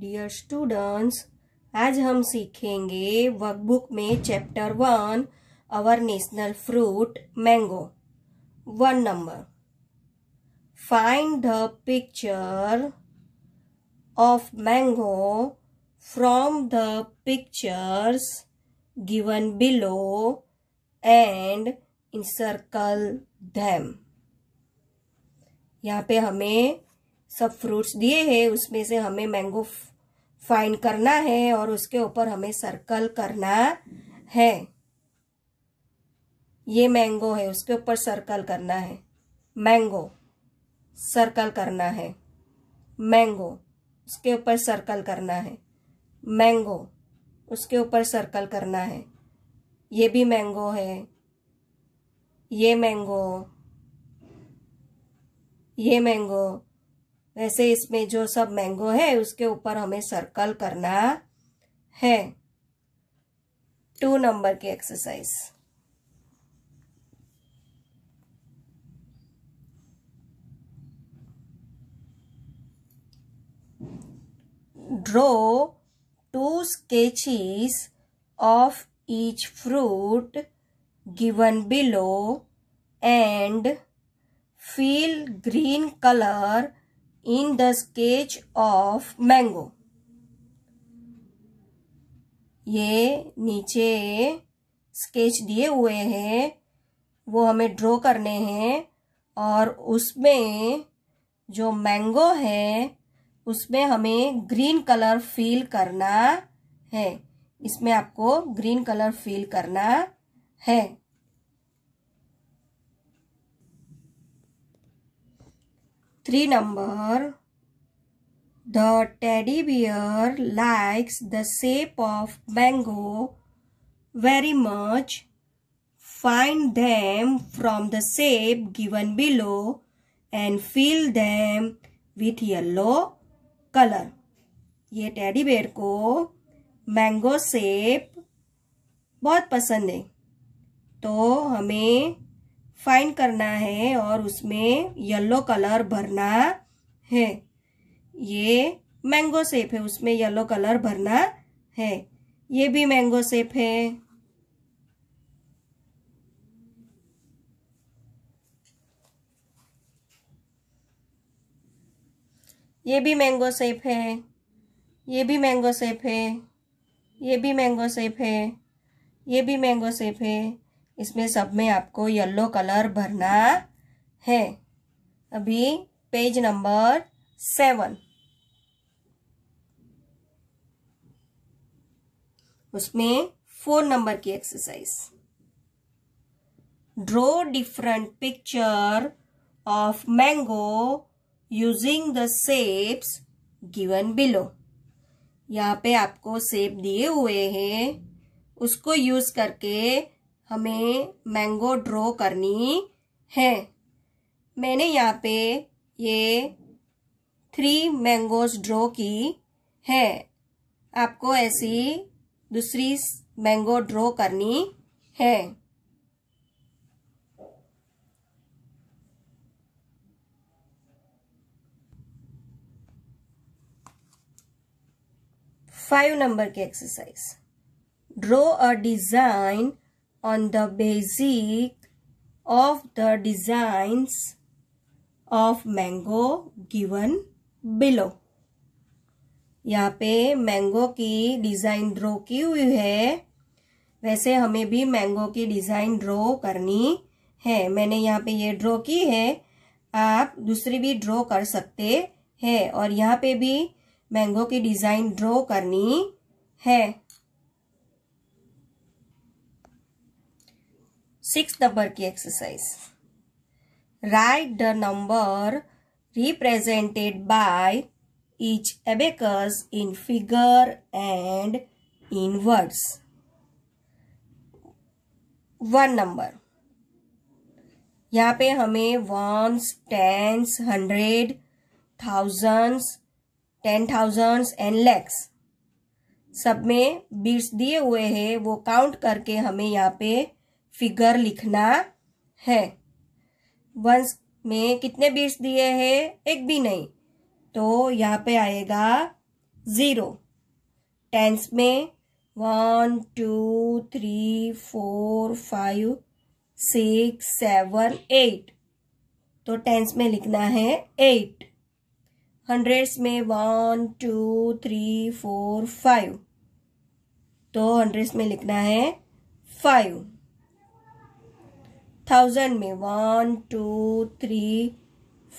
Dear students आज हम सीखेंगे वर्कबुक में chapter one our national fruit mango one number find the picture of mango from the pictures given below and encircle them यहाँ पे हमें सब fruits दिए हैं उसमें से हमें मैंगो फाइन करना है और उसके ऊपर हमें सर्कल करना है ये मैंगो है उसके ऊपर सर्कल करना है मैंगो सर्कल करना है मैंगो उसके ऊपर सर्कल करना है मैंगो उसके ऊपर सर्कल करना है ये भी मैंगो है ये मैंगो ये मैंगो वैसे इसमें जो सब मैंगो है उसके ऊपर हमें सर्कल करना है टू नंबर की exercise draw two sketches of each fruit given below and fill green color in the sketch of mango ये नीचे स्केच दिए हुए हैं वो हमें ड्रॉ करने हैं और उसमें जो मैंगो है उसमें हमें ग्रीन कलर फील करना है इसमें आपको ग्रीन कलर फील करना है three number the teddy bear likes the shape of mango very much find them from the shape given below and fill them with yellow colour ये teddy bear को mango shape बहुत पसंद है तो हमें fine करना है और उसमें येलो कलर भरना है ये मैंगो सेप है उसमें येलो कलर भरना है ये भी मैंगो सेप है ये भी मैंगो सेप है ये भी मैंगो सेप है ये भी मैंगो सेप है ये भी मैंगो सेप है इसमें सब में आपको येलो कलर भरना है अभी पेज नंबर सेवन उसमें फोर नंबर की exercise draw different picture of mango using the shapes given below यहाँ पे आपको सेप दिए हुए हैं उसको यूज करके हमें मैंगो ड्रॉ करनी है मैंने यहाँ पे ये थ्री मैंगोज ड्रॉ की है आपको ऐसी दूसरी मैंगो ड्रॉ करनी है फाइव नंबर की exercise draw a design on the basic of the designs of mango given below. यहाँ पे मैंगो की डिज़ाइन ड्रॉ की हुई है वैसे हमें भी मैंगो की डिज़ाइन ड्रॉ करनी है मैंने यहाँ पे ये ड्रॉ की है आप दूसरी भी ड्रॉ कर सकते हैं और यहाँ पे भी मैंगो की डिज़ाइन ड्रॉ करनी है सिक्स नंबर की exercise write the number represented by each abacus in figure and in words one number यहाँ पे हमें ones tens hundred thousands ten thousands and lakhs सब में बीट्स दिए हुए हैं वो काउंट करके हमें यहाँ पे फिगर लिखना है वंस में कितने बीट्स दिए हैं एक भी नहीं तो यहाँ पे आएगा ज़ीरो टेंस में one two three four five six seven eight तो टेंस में लिखना है एट हंड्रेड्स में one two three four five तो हंड्रेड्स में लिखना है फाइव थाउजेंड में one two three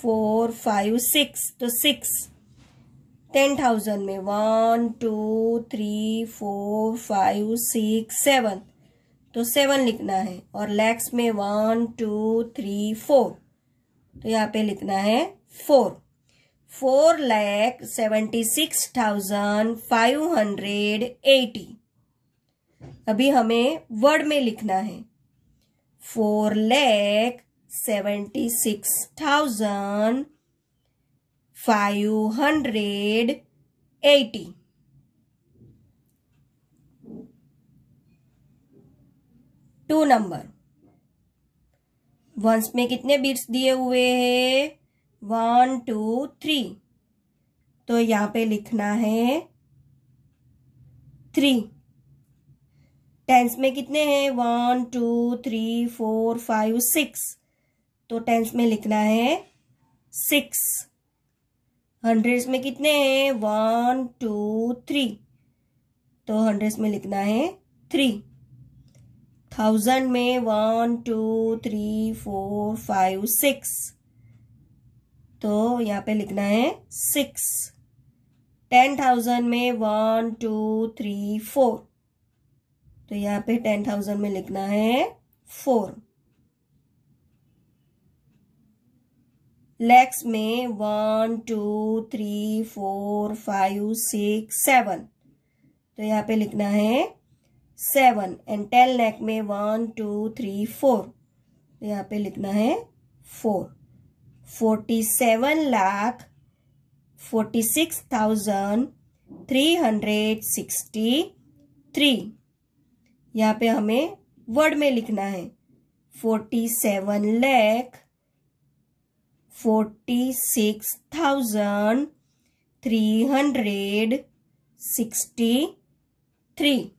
four five six तो सिक्स टेन थाउजेंड में one two three four five six seven तो सेवन लिखना है और लैक्स में वन टू थ्री फोर तो यहाँ पे लिखना है four four lakh seventy six thousand five hundred eighty अभी हमें वर्ड में लिखना है four lakh seventy six thousand five hundred eighty two number ones में कितने बिट्स दिए हुए हैं वन टू थ्री तो यहां पे लिखना है थ्री टेंस में कितने हैं one two three four five six तो टेंस में लिखना है सिक्स हंड्रेड्स में कितने हैं वन टू थ्री तो हंड्रेड्स में लिखना है थ्री थाउजेंड में one two three four five six तो यहाँ पे लिखना है सिक्स टेन थाउजेंड में वन टू थ्री फोर तो यहाँ पे टेन थाउजेंड में लिखना है फोर लैक्स में one two three four five six seven तो यहाँ पे लिखना है सेवन एंड टेन लैक में वन टू थ्री फोर तो यहाँ पे लिखना है four forty seven lakh forty six thousand three hundred sixty three यहाँ पे हमें वर्ड में लिखना है forty seven lakh forty six thousand three hundred sixty three